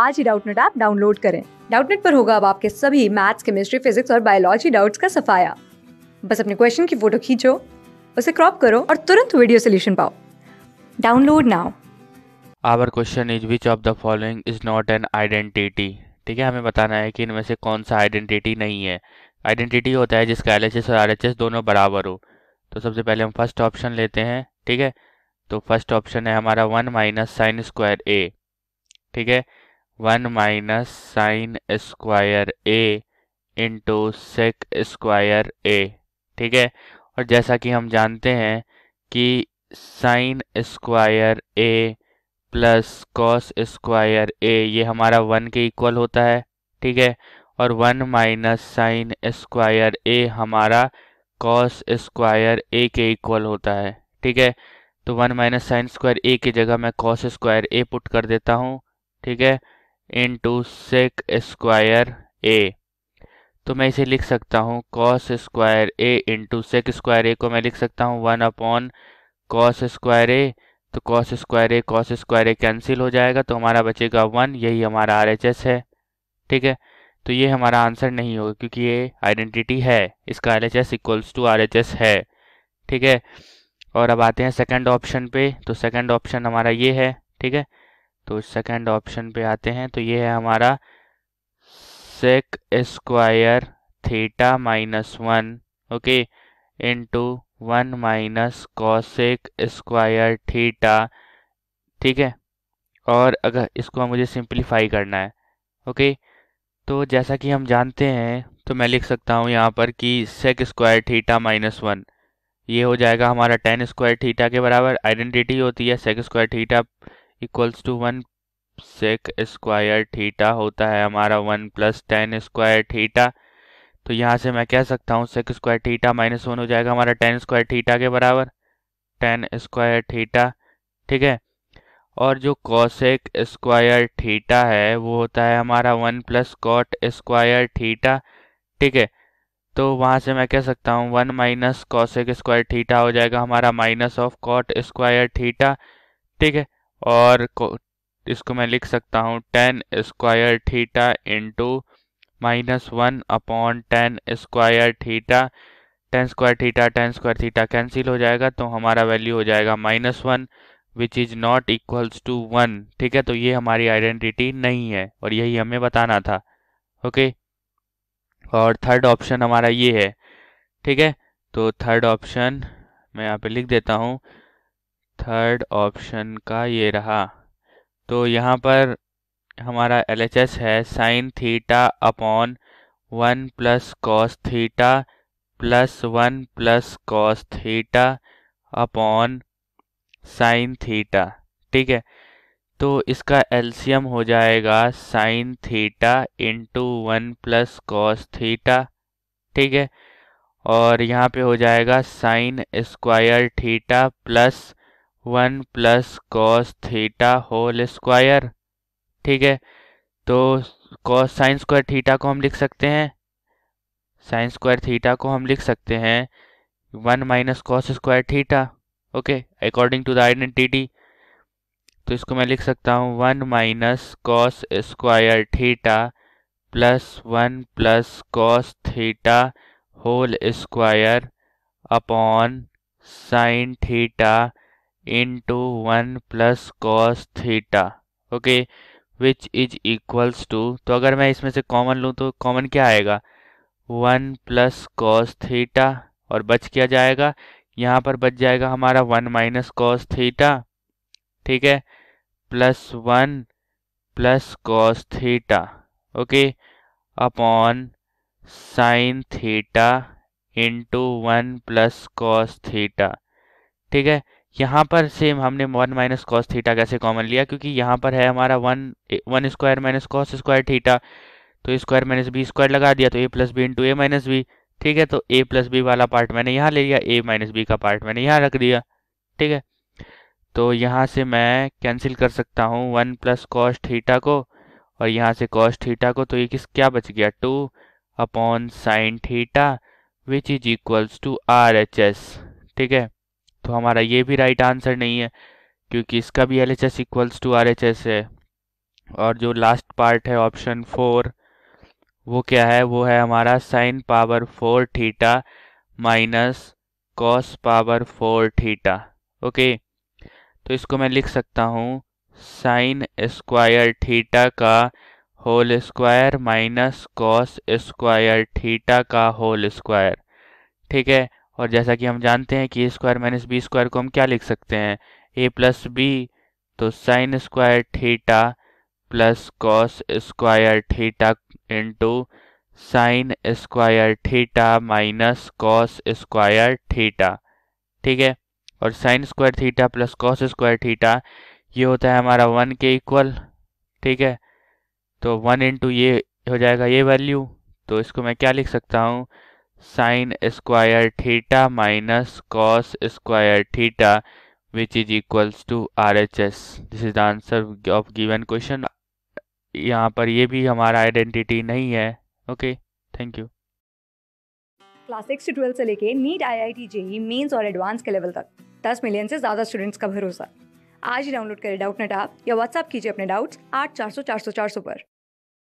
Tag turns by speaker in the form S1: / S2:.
S1: आज ही Doubtnut app download करें डाउटनेट पर होगा अब आपके सभी मैथ्स केमिस्ट्री फिजिक्स और बायोलॉजी डाउट्स का सफाया बस अपने क्वेश्चन की फोटो खींचो उसे क्रॉप करो और तुरंत वीडियो सोल्यूशन पाओ download now our question is which of the following is not an identity ठीक है हमें बताना है कि इनमें से कौन सा आइडेंटिटी नहीं है आइडेंटिटी होता है जिसका एल और आर दोनों बराबर हो तो सबसे पहले हम फर्स्ट ऑप्शन लेते हैं ठीक है तो फर्स्ट ऑप्शन है हमारा one minus sine square A ठीक है one minus sine square A into sec square A ठीक है और जैसा कि हम जानते हैं कि sine square A plus cos square A ये हमारा वन के इक्वल होता है ठीक है और one minus sine square A हमारा कॉस स्क्वायर ए के इक्वल होता है ठीक है तो one minus sine square A की जगह मैं कॉस स्क्वायर ए पुट कर देता हूँ ठीक है इंटू सेक स्क्वायर ए तो मैं इसे लिख सकता हूँ cos square A into sec square A को मैं लिख सकता हूँ one upon cos square A तो cos square A cos square A cancel हो जाएगा तो हमारा बचेगा वन यही हमारा आर एच एस है ठीक है तो ये हमारा आंसर नहीं होगा क्योंकि ये आइडेंटिटी है इसका R H S equals to R H S है ठीक है और अब आते हैं सेकंड ऑप्शन पे तो सेकंड ऑप्शन हमारा ये है ठीक है तो सेकंड ऑप्शन पे आते हैं तो ये है हमारा sec square theta minus one okay into one minus cosec square theta ठीक है और अगर इसको मुझे सिंप्लीफाई करना है ओके तो जैसा कि हम जानते हैं तो मैं लिख सकता हूँ यहाँ पर कि sec square theta minus one ये हो जाएगा हमारा टेन स्क्वायर थीटा के बराबर आइडेंटिटी होती है sec square theta equals to one sec square theta होता है हमारा one plus tan square theta तो यहाँ से मैं कह सकता हूँ sec square theta minus one हो जाएगा हमारा टेन स्क्वायर थीटा के बराबर टेन स्क्वायर थीटा ठीक है और जो कॉसेक स्क्वायर थीटा है वो होता है हमारा one plus cot square theta ठीक है तो वहाँ से मैं कह सकता हूँ one minus cosec square theta हो जाएगा हमारा minus of cot square theta ठीक है और इसको मैं लिख सकता हूँ tan square theta into minus one upon tan square theta tan square theta tan square theta cancel हो जाएगा तो हमारा वैल्यू हो जाएगा minus one which is not equals to one ठीक है तो ये हमारी आइडेंटिटी नहीं है और यही हमें बताना था ओके और थर्ड ऑप्शन हमारा ये है ठीक है तो थर्ड ऑप्शन मैं यहाँ पे लिख देता हूँ थर्ड ऑप्शन का ये रहा तो यहाँ पर हमारा एल एच एस है sine theta upon one plus cos theta plus one plus cos theta upon sign theta ठीक है तो इसका एल्सियम हो जाएगा sine theta into one plus cos theta ठीक है और यहाँ पे हो जाएगा sine square theta plus one plus cos theta whole square ठीक है तो कॉस साइन स्क्वायर थीटा को हम लिख सकते हैं साइन स्क्वायर थीटा को हम लिख सकते हैं one minus cos square theta okay according to the identity तो इसको मैं लिख सकता हूँ one minus cos square theta plus one plus cos theta whole square upon sign theta into one plus cos theta okay which is equals to तो अगर मैं इसमें से कॉमन लूँ तो कॉमन क्या आएगा वन प्लस कॉस थीटा और बच क्या जाएगा यहाँ पर बच जाएगा हमारा वन माइनस कॉस थीटा ठीक है plus one plus cos theta okay upon sign theta into one plus cos theta ठीक है यहाँ पर सेम हमने वन माइनस कॉस थीटा कैसे कॉमन लिया क्योंकि यहाँ पर है हमारा one one square minus cos square theta तो स्क्वायर माइनस बी स्क्वायर लगा दिया तो A plus B into A minus B ठीक है तो ए प्लस बी वाला पार्ट मैंने यहाँ ले लिया ए माइनस बी का पार्ट मैंने यहाँ रख दिया ठीक है तो यहाँ से मैं कैंसिल कर सकता हूँ वन प्लस कॉस थीटा को और यहाँ से कॉस थीटा को तो ये किस क्या बच गया two upon sign theta which is equals to R H S ठीक है तो हमारा ये भी राइट आंसर नहीं है क्योंकि इसका भी L H S equals to R H S है और जो लास्ट पार्ट है ऑप्शन फोर वो क्या है वो है हमारा sin power four theta minus cos power four theta okay तो इसको मैं लिख सकता हूँ साइन स्क्वायर थीटा का whole square minus cos square theta का होल स्क्वायर ठीक है और जैसा कि हम जानते हैं कि A square minus B square को हम क्या लिख सकते हैं ए प्लस बी तो sin square theta plus cos square theta into sin square theta minus cos square theta ठीक है और sin square theta plus cos square theta ये होता है हमारा वन के इक्वल ठीक है तो वन इंटू ये हो जाएगा ये वैल्यू तो इसको मैं क्या लिख सकता हूँ sin square theta minus cos square theta which is equals to R H S this is the answer of given question यहाँ पर ये भी हमारा आइडेंटिटी नहीं है okay thank you class six से ट्वेल्थ से लेके NEET I I T JEE Mains और एडवांस के लेवल तक दस मिलियन से ज़्यादा स्टूडेंट्स का भरोसा आज ही डाउनलोड करें डाउट नेट आप या व्हाट्सअप कीजिए अपने डाउट्स आठ चार सौ चार सौ चार सौ पर